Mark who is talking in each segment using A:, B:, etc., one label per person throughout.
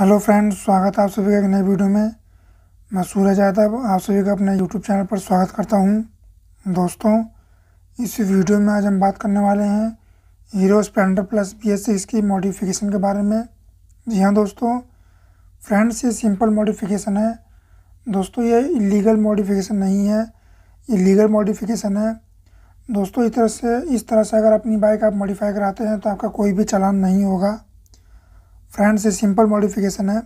A: hello friends स्वागत है आप सभी का एक नए वीडियो में मैं सूरज यादव आप सभी का अपने यूट्यूब चैनल पर स्वागत करता हूं दोस्तों इस वीडियो में आज हम बात करने वाले हैं Hero Splendor plus B S इसकी मॉडिफिकेशन के बारे में जी हाँ दोस्तों फ्रेंड्स ये सिंपल मॉडिफिकेशन है दोस्तों ये इलीगल मॉडिफिकेशन नहीं है इलीगल मॉडिफिकेशन है दोस्तों इस तरह से इस तरह से अगर अपनी बाइक आप मॉडिफाई कराते हैं तो आपका कोई भी चालान नहीं होगा फ्रेंड्स ये सिंपल मॉडिफिकेशन है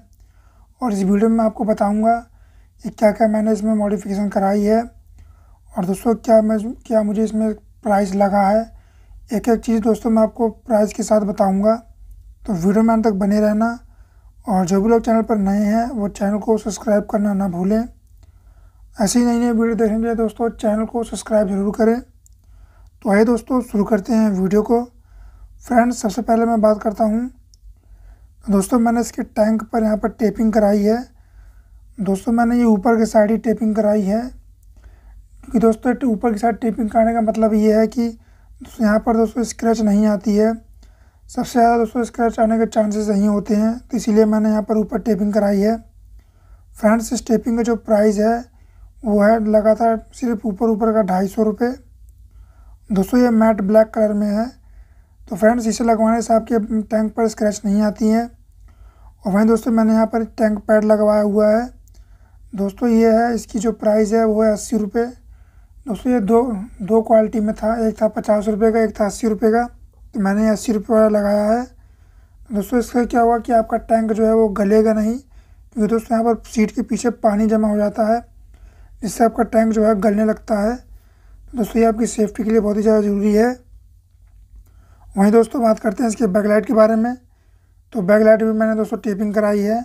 A: और इस वीडियो में आपको बताऊंगा कि क्या क्या मैंने इसमें मॉडिफिकेशन कराई है और दोस्तों क्या मैं क्या मुझे इसमें प्राइस लगा है एक एक चीज़ दोस्तों मैं आपको प्राइस के साथ बताऊंगा तो वीडियो में अंत तक बने रहना और जो भी लोग चैनल पर नए हैं वो चैनल को सब्सक्राइब करना ना भूलें ऐसे ही नई नई वीडियो देखने के लिए दोस्तों चैनल को सब्सक्राइब ज़रूर करें तो आइए दोस्तों शुरू करते हैं वीडियो को फ्रेंड्स सबसे पहले मैं बात करता हूँ दोस्तों मैंने इसके टैंक पर यहाँ पर टेपिंग कराई है दोस्तों मैंने ये ऊपर के साइड ही टेपिंग कराई है क्योंकि दोस्तों ऊपर की साइड टेपिंग कराने का मतलब ये है कि यहाँ पर दोस्तों स्क्रैच नहीं आती है सबसे ज़्यादा दोस्तों स्क्रैच आने के चांसेस नहीं होते हैं तो इसीलिए मैंने यहाँ पर ऊपर टेपिंग कराई है फ्रेंड्स इस टेपिंग का जो प्राइस है वो है लगातार सिर्फ ऊपर ऊपर का ढाई सौ रुपये दोस्तों ये मैट ब्लैक कलर में है तो फ्रेंड्स इसे लगवाने से आपके टैंक पर स्क्रैच नहीं आती है और वहीं दोस्तों मैंने यहाँ पर टैंक पैड लगवाया हुआ है दोस्तों ये है इसकी जो प्राइस है वो है अस्सी रुपये दोस्तों ये दो दो क्वालिटी में था एक था पचास रुपये का एक था अस्सी रुपये का तो मैंने अस्सी रुपये वाला लगाया है दोस्तों इसका क्या हुआ कि आपका टैंक जो है वो गलेगा नहीं क्योंकि दोस्तों यहाँ पर सीट के पीछे पानी जमा हो जाता है जिससे आपका टैंक जो है गलने लगता है दोस्तों ये आपकी सेफ्टी के लिए बहुत ही ज़्यादा ज़रूरी है वहीं दोस्तों बात करते हैं इसके बैकलाइट के बारे में तो बैकलाइट भी मैंने दोस्तों टेपिंग कराई है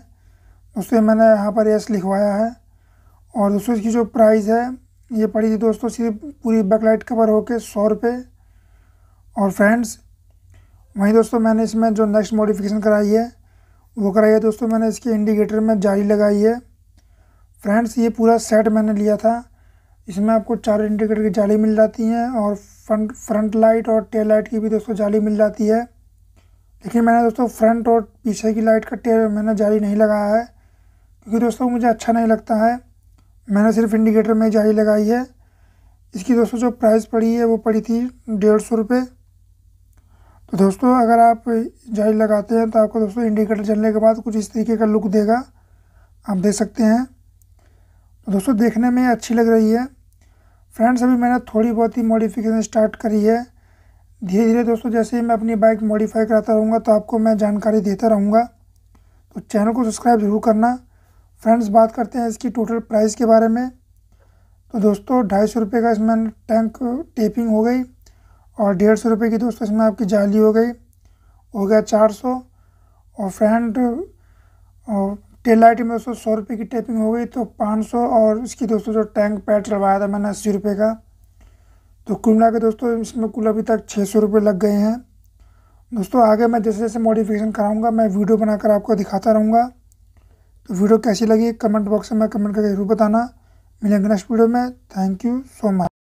A: उससे मैंने यहाँ पर एस लिखवाया है और दोस्तों इसकी जो प्राइस है ये पड़ी थी दोस्तों सिर्फ पूरी बैकलाइट कवर होके सौ रुपये और फ्रेंड्स वहीं दोस्तों मैंने इसमें जो नेक्स्ट मॉडिफिकेशन कराई है वो कराई है दोस्तों मैंने इसके इंडिकेटर में जाली लगाई है फ्रेंड्स ये पूरा सेट मैंने लिया था इसमें आपको चार इंडिकेटर की जाली मिल जाती हैं और फ्रंट फ्रंट लाइट और टेल लाइट की भी दोस्तों जाली मिल जाती है लेकिन मैंने दोस्तों फ्रंट और पीछे की लाइट का टेल मैंने जाली नहीं लगाया है क्योंकि दोस्तों मुझे अच्छा नहीं लगता है मैंने सिर्फ इंडिकेटर में जाली लगाई है इसकी दोस्तों जो प्राइस पड़ी है वो पड़ी थी डेढ़ सौ रुपये तो दोस्तों अगर आप जाली लगाते हैं तो आपको दोस्तों इंडिकेटर चलने के बाद कुछ इस तरीके का लुक देगा आप देख सकते हैं तो दोस्तों देखने में अच्छी लग रही है फ्रेंड्स अभी मैंने थोड़ी बहुत ही मॉडिफिकेशन स्टार्ट करी है धीरे धीरे दोस्तों जैसे ही मैं अपनी बाइक मॉडिफाई कराता रहूँगा तो आपको मैं जानकारी देता रहूँगा तो चैनल को सब्सक्राइब ज़रूर करना फ्रेंड्स बात करते हैं इसकी टोटल प्राइस के बारे में तो दोस्तों ढाई सौ रुपये का इसमें टैंक टेपिंग हो गई और डेढ़ सौ रुपये की दोस्तों इसमें आपकी जाली हो गई हो गया चार सौ और फ्रेंड टेल लाइट में दोस्तों सौ रुपये की टेपिंग हो गई तो पाँच सौ और इसकी दोस्तों जो टैंक पैड चलवाया था मैंने अस्सी रुपये का तो कुल मिला के दोस्तों इसमें कुल अभी तक छः सौ रुपये लग गए हैं दोस्तों आगे मैं जैसे जैसे मॉडिफिकेशन कराऊंगा मैं वीडियो बनाकर आपको दिखाता रहूँगा तो वीडियो कैसी लगी कमेंट बॉक्स में कमेंट करके जरूर बताना मिलेंगे नेक्स्ट वीडियो में थैंक यू सो मच